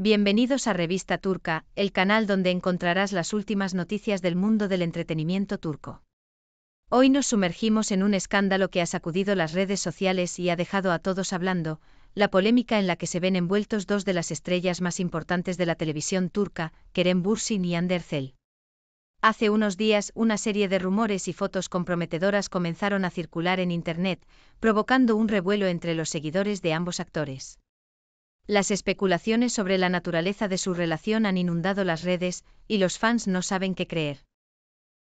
Bienvenidos a Revista Turca, el canal donde encontrarás las últimas noticias del mundo del entretenimiento turco. Hoy nos sumergimos en un escándalo que ha sacudido las redes sociales y ha dejado a todos hablando, la polémica en la que se ven envueltos dos de las estrellas más importantes de la televisión turca, Kerem Bursin y Ander Zell. Hace unos días una serie de rumores y fotos comprometedoras comenzaron a circular en Internet, provocando un revuelo entre los seguidores de ambos actores. Las especulaciones sobre la naturaleza de su relación han inundado las redes, y los fans no saben qué creer.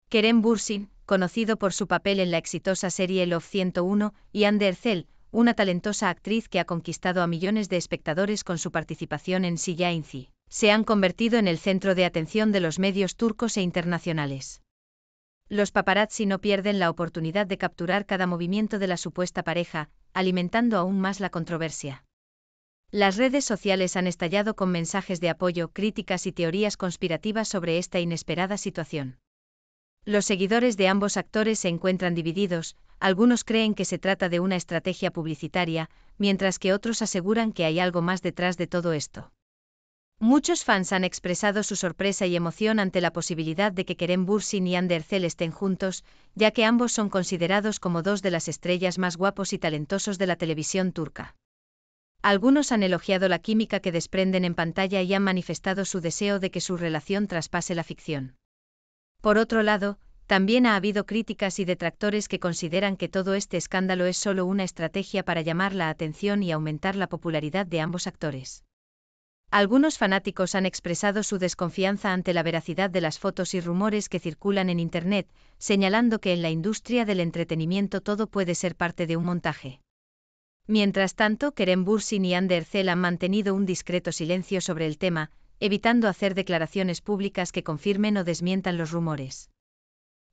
Kerem Bursin, conocido por su papel en la exitosa serie Love 101, y Anne Zell, una talentosa actriz que ha conquistado a millones de espectadores con su participación en Inci, se han convertido en el centro de atención de los medios turcos e internacionales. Los paparazzi no pierden la oportunidad de capturar cada movimiento de la supuesta pareja, alimentando aún más la controversia. Las redes sociales han estallado con mensajes de apoyo, críticas y teorías conspirativas sobre esta inesperada situación. Los seguidores de ambos actores se encuentran divididos, algunos creen que se trata de una estrategia publicitaria, mientras que otros aseguran que hay algo más detrás de todo esto. Muchos fans han expresado su sorpresa y emoción ante la posibilidad de que Kerem Bursin y Andercel estén juntos, ya que ambos son considerados como dos de las estrellas más guapos y talentosos de la televisión turca. Algunos han elogiado la química que desprenden en pantalla y han manifestado su deseo de que su relación traspase la ficción. Por otro lado, también ha habido críticas y detractores que consideran que todo este escándalo es solo una estrategia para llamar la atención y aumentar la popularidad de ambos actores. Algunos fanáticos han expresado su desconfianza ante la veracidad de las fotos y rumores que circulan en Internet, señalando que en la industria del entretenimiento todo puede ser parte de un montaje. Mientras tanto, Kerem Bursin y Andercel han mantenido un discreto silencio sobre el tema, evitando hacer declaraciones públicas que confirmen o desmientan los rumores.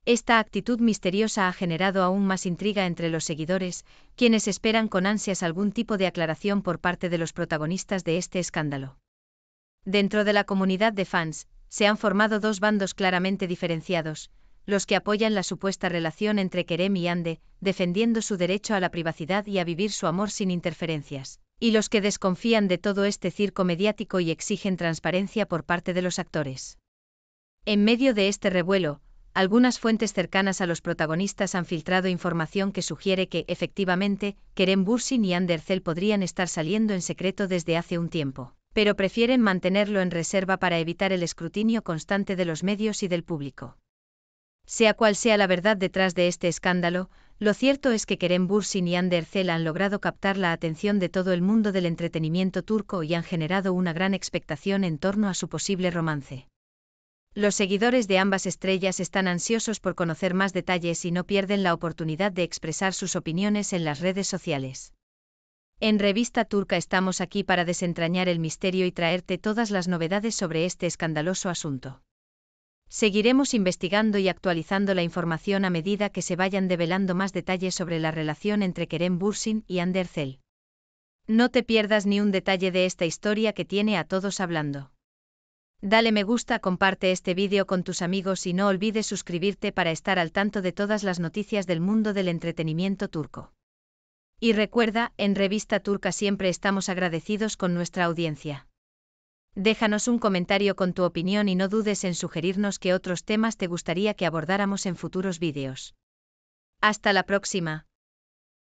Esta actitud misteriosa ha generado aún más intriga entre los seguidores, quienes esperan con ansias algún tipo de aclaración por parte de los protagonistas de este escándalo. Dentro de la comunidad de fans, se han formado dos bandos claramente diferenciados, los que apoyan la supuesta relación entre Kerem y Ande, defendiendo su derecho a la privacidad y a vivir su amor sin interferencias, y los que desconfían de todo este circo mediático y exigen transparencia por parte de los actores. En medio de este revuelo, algunas fuentes cercanas a los protagonistas han filtrado información que sugiere que, efectivamente, Kerem Bursin y Andercel podrían estar saliendo en secreto desde hace un tiempo, pero prefieren mantenerlo en reserva para evitar el escrutinio constante de los medios y del público. Sea cual sea la verdad detrás de este escándalo, lo cierto es que Kerem Bursin y Ander han logrado captar la atención de todo el mundo del entretenimiento turco y han generado una gran expectación en torno a su posible romance. Los seguidores de ambas estrellas están ansiosos por conocer más detalles y no pierden la oportunidad de expresar sus opiniones en las redes sociales. En Revista Turca estamos aquí para desentrañar el misterio y traerte todas las novedades sobre este escandaloso asunto. Seguiremos investigando y actualizando la información a medida que se vayan develando más detalles sobre la relación entre Kerem Bursin y Andercel. No te pierdas ni un detalle de esta historia que tiene a todos hablando. Dale me gusta, comparte este vídeo con tus amigos y no olvides suscribirte para estar al tanto de todas las noticias del mundo del entretenimiento turco. Y recuerda, en Revista Turca siempre estamos agradecidos con nuestra audiencia. Déjanos un comentario con tu opinión y no dudes en sugerirnos qué otros temas te gustaría que abordáramos en futuros vídeos. Hasta la próxima.